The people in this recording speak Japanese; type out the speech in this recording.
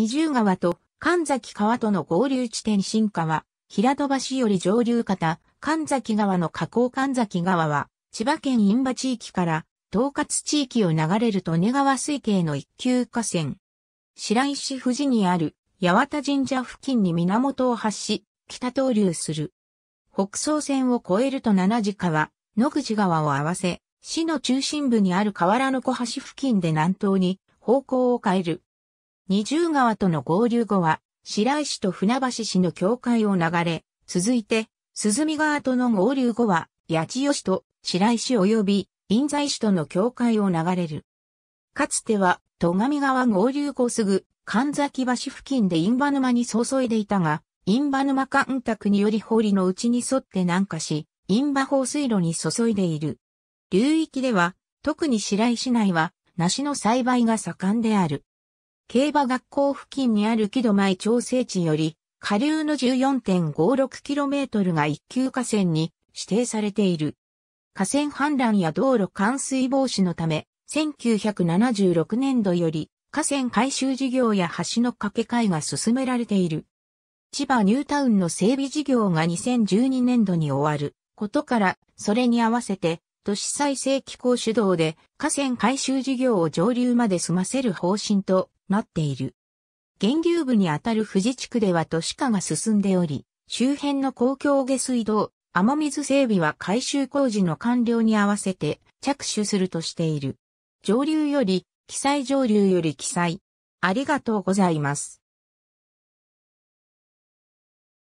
二重川と神崎川との合流地点新川、平戸橋より上流方、神崎川の河口神崎川は、千葉県印馬地域から、統括地域を流れる利根川水系の一級河川。白石富士にある八幡神社付近に源を発し、北東流する。北総線を越えると七時川、野口川を合わせ、市の中心部にある河原の小橋付近で南東に方向を変える。二重川との合流後は、白石と船橋市の境界を流れ、続いて、鈴見川との合流後は、八千代市と白石及び、印西市との境界を流れる。かつては、戸上川合流後すぐ、神崎橋付近で印馬沼に注いでいたが、印馬沼干拓により堀の内に沿って南下し、印馬放水路に注いでいる。流域では、特に白石内は、梨の栽培が盛んである。競馬学校付近にある木戸前調整地より、下流の 14.56km が一級河川に指定されている。河川氾濫や道路冠水防止のため、1976年度より河川改修事業や橋の架け替えが進められている。千葉ニュータウンの整備事業が2012年度に終わることから、それに合わせて都市再生機構主導で河川改修事業を上流まで済ませる方針となっている。源流部にあたる富士地区では都市化が進んでおり、周辺の公共下水道、雨水整備は改修工事の完了に合わせて着手するとしている。上流より、記載上流より記載。ありがとうございます。